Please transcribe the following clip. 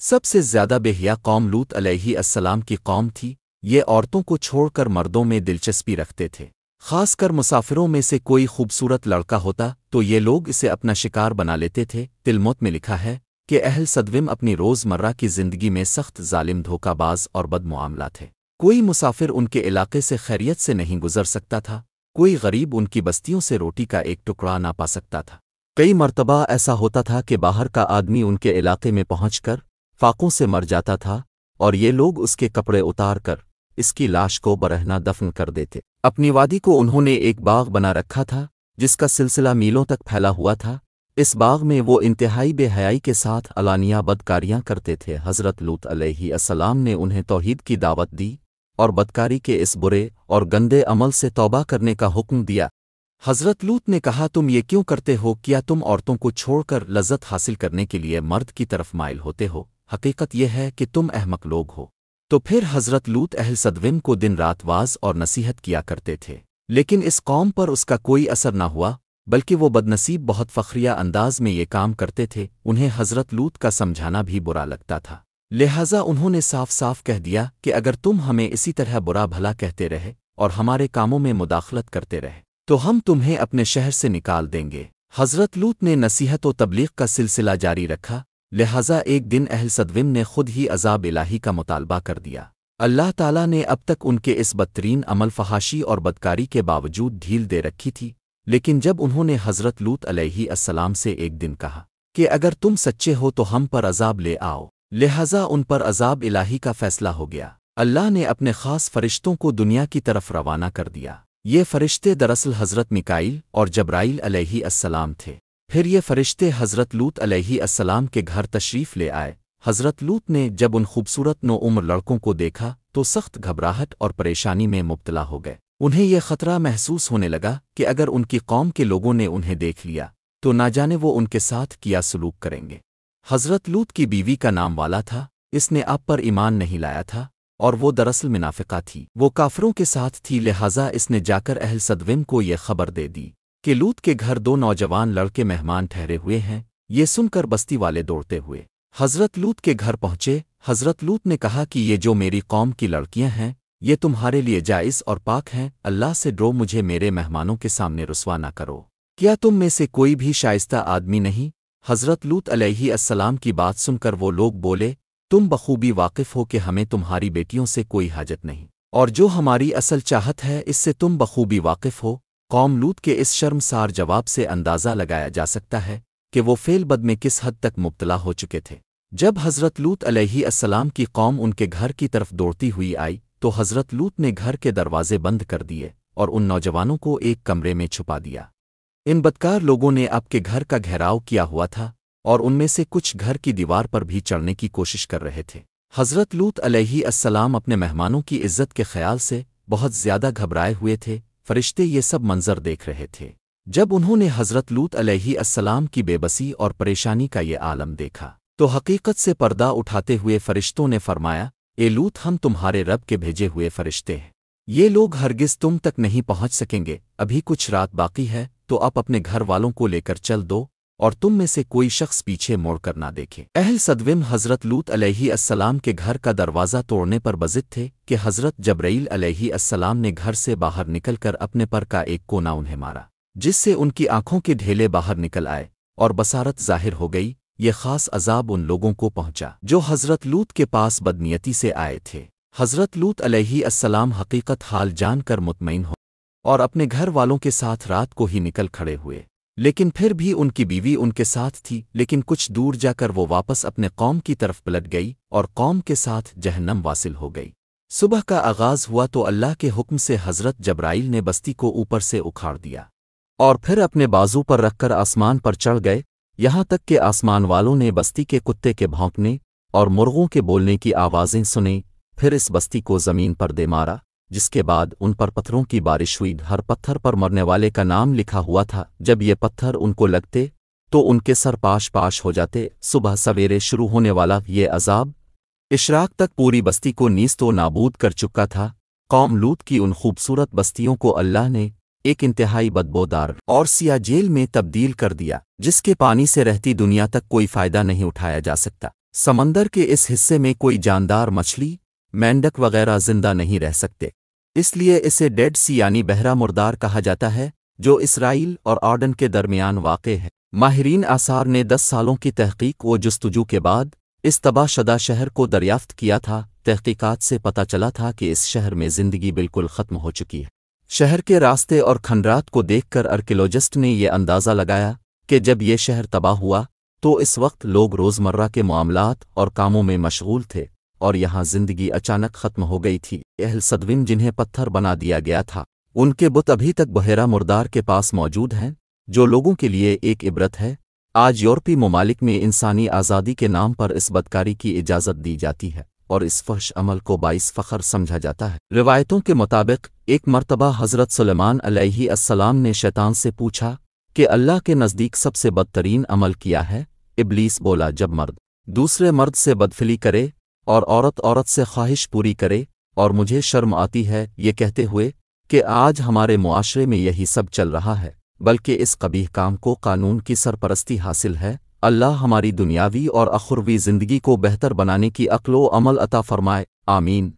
सबसे ज्यादा बेहिया कौम लूत अलैहिस्सलाम की कौम थी ये औरतों को छोड़कर मर्दों में दिलचस्पी रखते थे खासकर मुसाफिरों में से कोई खूबसूरत लड़का होता तो ये लोग इसे अपना शिकार बना लेते थे तिलमोत में लिखा है कि अहल सदविम अपनी रोज़मर्रा की ज़िंदगी में सख्त जालिम धोखाबाज और बदमामला थे कोई मुसाफिर उनके इलाके से खैरियत से नहीं गुजर सकता था कोई गरीब उनकी बस्तियों से रोटी का एक टुकड़ा ना पा सकता था कई मरतबा ऐसा होता था कि बाहर का आदमी उनके इलाके में पहुंचकर फाकों से मर जाता था और ये लोग उसके कपड़े उतार कर इसकी लाश को बरहना दफन कर देते अपनी वादी को उन्होंने एक बाग बना रखा था जिसका सिलसिला मीलों तक फैला हुआ था इस बाग में वो इंतहाई बेहयाई के साथ अलानिया बदकारियां करते थे हज़रत लूत अलैहिस्सलाम ने उन्हें तौहीद की दावत दी और बदकारी के इस बुरे और गंदे अमल से तौबा करने का हुक्म दिया हज़रत लूत ने कहा तुम ये क्यों करते हो क्या तुम औरतों को छोड़कर लज्जत हासिल करने के लिए मर्द की तरफ माइल होते हो हकीकत यह है कि तुम अहमक लोग हो तो फिर हज़रत लूत अहल सदविम को दिन रात वाज और नसीहत किया करते थे लेकिन इस कौम पर उसका कोई असर न हुआ बल्कि वो बदनसीब बहुत फ़खरिया अंदाज में ये काम करते थे उन्हें हज़रत लूत का समझाना भी बुरा लगता था लिहाजा उन्होंने साफ साफ कह दिया कि अगर तुम हमें इसी तरह बुरा भला कहते रहे और हमारे कामों में मुदाखलत करते रहे तो हम तुम्हें अपने शहर से निकाल देंगे हज़रत लूत ने नसीहत व तबलीग का सिलसिला जारी रखा लिहाजा एक दिन अहल सदविम ने खुद ही अजाब इलाही का मुतालबा कर दिया अल्लाह ताला ने अब तक उनके इस बदतरीन अमल फहाशी और बदकारी के बावजूद ढील दे रखी थी लेकिन जब उन्होंने हज़रत लूत अलैहिस्सलाम से एक दिन कहा कि अगर तुम सच्चे हो तो हम पर अजाब ले आओ लिहाजा उन पर अजाब इलाही का फैसला हो गया अल्लाह ने अपने ख़ास फ़रिश्तों को दुनिया की तरफ रवाना कर दिया ये फ़रिश्ते दरअसल हज़रत मिकाइल और जब्राइल अलैहि अस्सलाम थे फिर ये फ़रिश्ते हज़रत लूत अलैहिस्सलाम के घर तशरीफ़ ले आए हज़रत लूत ने जब उन खूबसूरत नो उम्र लड़कों को देखा तो सख्त घबराहट और परेशानी में मुबतला हो गए उन्हें यह खतरा महसूस होने लगा कि अगर उनकी कौम के लोगों ने उन्हें देख लिया तो ना जाने वो उनके साथ किया सलूक करेंगे हज़रत लूत की बीवी का नाम वाला था इसने आप पर ईमान नहीं लाया था और वो दरअसल मुनाफिका थी वो काफरों के साथ थी लिहाजा इसने जाकर अहल सदविम को ये खबर दे दी कि लूत के घर दो नौजवान लड़के मेहमान ठहरे हुए हैं ये सुनकर बस्ती वाले दौड़ते हुए हजरत लूत के घर पहुंचे हजरत लूत ने कहा कि ये जो मेरी कौम की लड़कियां हैं ये तुम्हारे लिए जायज़ और पाक हैं अल्लाह से ड्रो मुझे मेरे मेहमानों के सामने रसवा ना करो क्या तुम में से कोई भी शाइस्ता आदमी नहीं हजरत लूत अलैहि की बात सुनकर वो लोग बोले तुम बखूबी वाकिफ़ हो कि हमें तुम्हारी बेटियों से कोई हाजत नहीं और जो हमारी असल चाहत है इससे तुम बखूबी वाकिफ़ हो कौम लूत के इस शर्मसार जवाब से अंदाज़ा लगाया जा सकता है कि वो फेलबद में किस हद तक मुब्तला हो चुके थे जब हज़रत लूत अलैहिस्सलाम की कौम उनके घर की तरफ दौड़ती हुई आई तो हज़रत लूत ने घर के दरवाजे बंद कर दिए और उन नौजवानों को एक कमरे में छुपा दिया इन बदकार लोगों ने आपके घर का घेराव किया हुआ था और उनमें से कुछ घर की दीवार पर भी चढ़ने की कोशिश कर रहे थे हज़रत लूत अलैहि अस्सलाम अपने मेहमानों की इज्जत के ख्याल से बहुत ज़्यादा घबराए हुए थे फरिश्ते ये सब मंजर देख रहे थे जब उन्होंने हज़रत लूत अलैहिस्सलाम की बेबसी और परेशानी का ये आलम देखा तो हकीकत से पर्दा उठाते हुए फरिश्तों ने फरमाया ए लूत हम तुम्हारे रब के भेजे हुए फरिश्ते हैं ये लोग हरगिज तुम तक नहीं पहुंच सकेंगे अभी कुछ रात बाकी है तो आप अपने घर वालों को लेकर चल दो और तुम में से कोई शख्स पीछे मोड़ कर ना देखे अहल सदविम हज़रत लूत अलैहि के घर का दरवाज़ा तोड़ने पर बजित थे कि हज़रत जब्रैल अलैहि ने घर से बाहर निकलकर अपने पर का एक कोना उन्हें मारा जिससे उनकी आंखों के ढेले बाहर निकल आए और बसारत जाहिर हो गई ये खास अजाब उन लोगों को पहुंचा जो हज़रत लूत के पास बदनीयती से आए थे हज़रत लूत अलैहि हकीकत हाल जानकर मुतमिन हो और अपने घर वालों के साथ रात को ही निकल खड़े हुए लेकिन फिर भी उनकी बीवी उनके साथ थी लेकिन कुछ दूर जाकर वो वापस अपने कौम की तरफ पलट गई और कौम के साथ जहन्नम वासिल हो गई सुबह का आगाज हुआ तो अल्लाह के हुक्म से हजरत जब्राइल ने बस्ती को ऊपर से उखाड़ दिया और फिर अपने बाजू पर रखकर आसमान पर चढ़ गए यहां तक कि आसमान वालों ने बस्ती के कुत्ते के भौंकने और मुर्गों के बोलने की आवाज़ें सुनी फिर इस बस्ती को ज़मीन पर दे मारा जिसके बाद उन पर पत्थरों की बारिश हुई हर पत्थर पर मरने वाले का नाम लिखा हुआ था जब ये पत्थर उनको लगते तो उनके सर पाश पाश हो जाते सुबह सवेरे शुरू होने वाला ये अजाब इशराक तक पूरी बस्ती को नीस्तो नाबूद कर चुका था कौम लूत की उन खूबसूरत बस्तियों को अल्लाह ने एक इंतहाई बदबोदार और सिया जेल में तब्दील कर दिया जिसके पानी से रहती दुनिया तक कोई फायदा नहीं उठाया जा सकता समंदर के इस हिस्से में कोई जानदार मछली मेंढक वगैरह जिंदा नहीं रह सकते इसलिए इसे डेड सी यानी बहरा मुर्दार कहा जाता है जो इसराइल और आर्डन के दरमियान वाक़ है माहरीन आसार ने दस सालों की तहकीक व जस्तजू के बाद इस तबाहशदा शहर को दरियाफ्त किया था तहकीकात से पता चला था कि इस शहर में ज़िंदगी बिल्कुल ख़त्म हो चुकी है शहर के रास्ते और खंडरात को देखकर आर्कियोलॉजिस्ट ने यह अंदाज़ा लगाया कि जब ये शहर तबाह हुआ तो इस वक्त लोग रोज़मर्रा के मामलात और कामों में मशगूल थे और यहाँ जिंदगी अचानक खत्म हो गई थी अहल सदविन जिन्हें पत्थर बना दिया गया था उनके बुत अभी तक बहेरा मुर्दार के पास मौजूद हैं जो लोगों के लिए एक इबरत है आज यूरोपी ममालिक में इंसानी आज़ादी के नाम पर इस बदकारी की इजाज़त दी जाती है और इस फहश अमल को बाइस फ़खर समझा जाता है रिवायतों के मुताबिक एक मरतबा हज़रत सलेमान अलैहिस्सलाम ने शैतान से पूछा कि अल्लाह के नज़दीक सबसे बदतरीन अमल किया है इबलीस बोला जब मर्द दूसरे मर्द से बदफिली करे और औरत औरत से ख्वाहिश पूरी करे और मुझे शर्म आती है ये कहते हुए कि आज हमारे मुआशरे में यही सब चल रहा है बल्कि इस कबीह काम को कानून की सरपरस्ती हासिल है अल्लाह हमारी दुनियावी और अखुरवी ज़िंदगी को बेहतर बनाने की अक्लो अमल अता फरमाए आमीन